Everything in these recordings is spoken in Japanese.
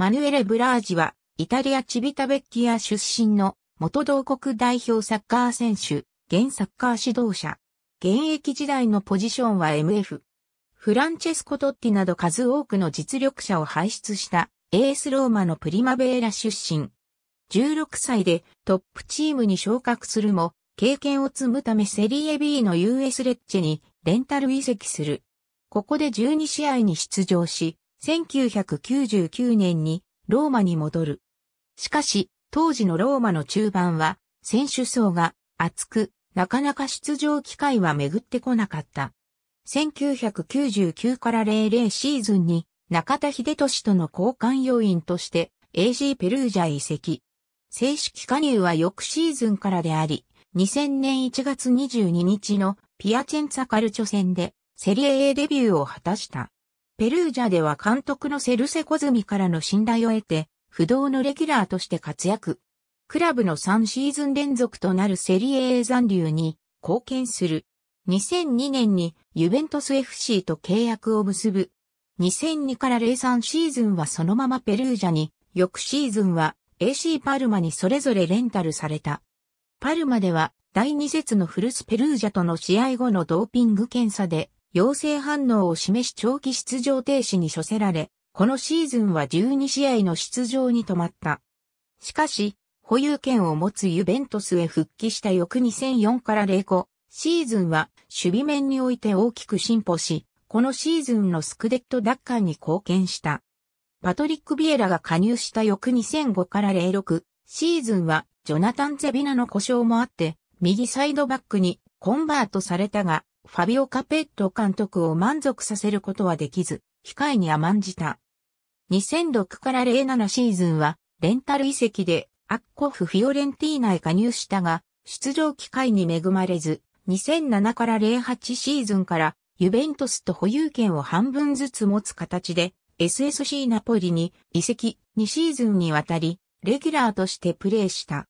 マヌエレ・ブラージは、イタリア・チビタベッキア出身の元同国代表サッカー選手、現サッカー指導者。現役時代のポジションは MF。フランチェスコ・トッティなど数多くの実力者を輩出したエースローマのプリマベーラ出身。16歳でトップチームに昇格するも、経験を積むためセリエ B の US レッチェにレンタル移籍する。ここで12試合に出場し、1999年にローマに戻る。しかし、当時のローマの中盤は、選手層が厚く、なかなか出場機会は巡ってこなかった。1999から00シーズンに中田秀俊との交換要員として AG ペルージャ移籍。正式加入は翌シーズンからであり、2000年1月22日のピアチェンツァカルチョ戦でセリエ A デビューを果たした。ペルージャでは監督のセルセコズミからの信頼を得て、不動のレギュラーとして活躍。クラブの3シーズン連続となるセリエ A 残留に貢献する。2002年にユベントス FC と契約を結ぶ。2002から03シーズンはそのままペルージャに、翌シーズンは AC パルマにそれぞれレンタルされた。パルマでは第2節のフルスペルージャとの試合後のドーピング検査で陽性反応を示し長期出場停止に処せられ、このシーズンは12試合の出場に止まった。しかし、保有権を持つユベントスへ復帰した翌2004から05シーズンは守備面において大きく進歩し、このシーズンのスクデット奪還に貢献した。パトリック・ビエラが加入した翌2005から06シーズンはジョナタン・ゼビナの故障もあって、右サイドバックにコンバートされたが、ファビオ・カペット監督を満足させることはできず、控えに甘んじた。2006から07シーズンは、レンタル遺跡で、アッコフ・フィオレンティーナへ加入したが、出場機会に恵まれず、2007から08シーズンから、ユベントスと保有権を半分ずつ持つ形で、SSC ナポリに移籍2シーズンにわたり、レギュラーとしてプレーした。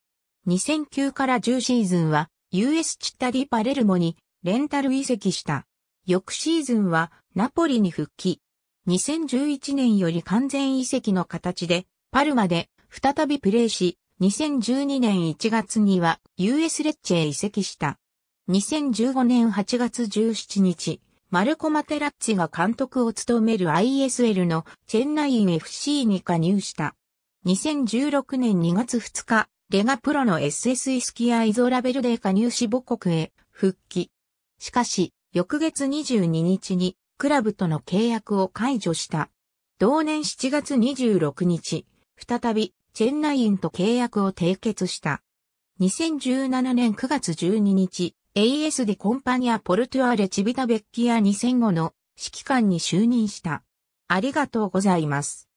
2009から10シーズンは、US チッタディ・パレルモにレンタル移籍した。翌シーズンはナポリに復帰。2011年より完全移籍の形で、パルマで再びプレーし、2012年1月には US レッチへ移籍した。2015年8月17日、マルコ・マテラッチが監督を務める ISL のチェンナイン FC に加入した。2016年2月2日、レガプロの SS イスキアイゾラベルで加入し母国へ復帰。しかし、翌月22日にクラブとの契約を解除した。同年7月26日、再びチェンナインと契約を締結した。2017年9月12日、AS でコンパニア・ポルトゥアレ・チビタ・ベッキア2005の指揮官に就任した。ありがとうございます。